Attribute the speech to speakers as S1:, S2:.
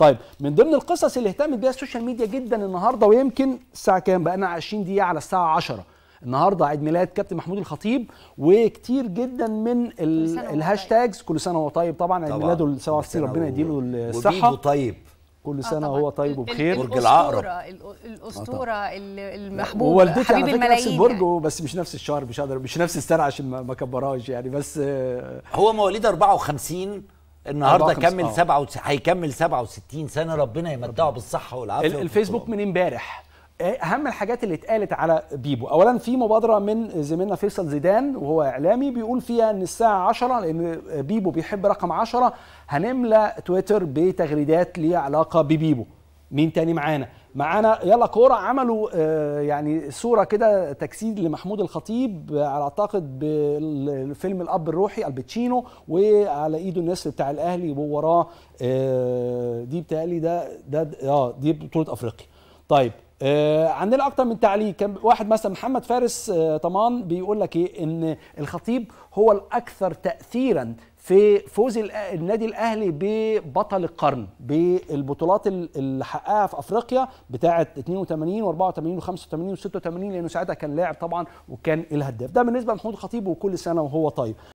S1: طيب من ضمن القصص اللي اهتمت بيها السوشيال ميديا جدا النهارده ويمكن الساعه كام بقى لنا 20 دقيقه على الساعه 10 النهارده عيد ميلاد كابتن محمود الخطيب وكتير جدا من الهاشتاجز طيب. كل سنه وهو طيب طبعا عيد ميلاده ال67 ربنا يديله طيب. الصحه طيب كل آه، سنه طيب آه هو طيب وبخير برج العقرب
S2: الاسطوره المحبوبه
S1: ووالدتي حبيب الملايين نفس البرج يعني. بس مش نفس الشهر مش مش نفس السنه عشان ما كبرهاش يعني بس آه، هو مواليد 54 النهارده كمل 97 آه. هيكمل 67
S3: سنه ربنا يمتعه بالصحه والعافيه الفيسبوك من امبارح
S1: إيه، اهم الحاجات اللي اتقالت على بيبو اولا في مبادره من زميلنا فيصل زيدان وهو اعلامي بيقول فيها ان الساعه 10 لان بيبو بيحب رقم 10 هنملى تويتر بتغريدات ليها علاقه ببيبو مين تاني معانا معانا يلا كوره عملوا آه، يعني صوره كده تجسيد لمحمود الخطيب على اعتقد بالفيلم الاب الروحي الباتشينو وعلى ايده النسر بتاع الاهلي ووراه آه، دي بتالي ده ده اه دي بطوله افريقيا طيب آه، عندنا اكتر من تعليق كان واحد مثلا محمد فارس آه، طمان بيقول لك ايه ان الخطيب هو الاكثر تاثيرا في فوز النادي الاهلي ببطل القرن بالبطولات اللي حققها في افريقيا بتاعه 82 و84 و85 و86 لانه ساعتها كان لاعب طبعا وكان الهداف ده بالنسبه لمحمود الخطيب وكل سنه وهو طيب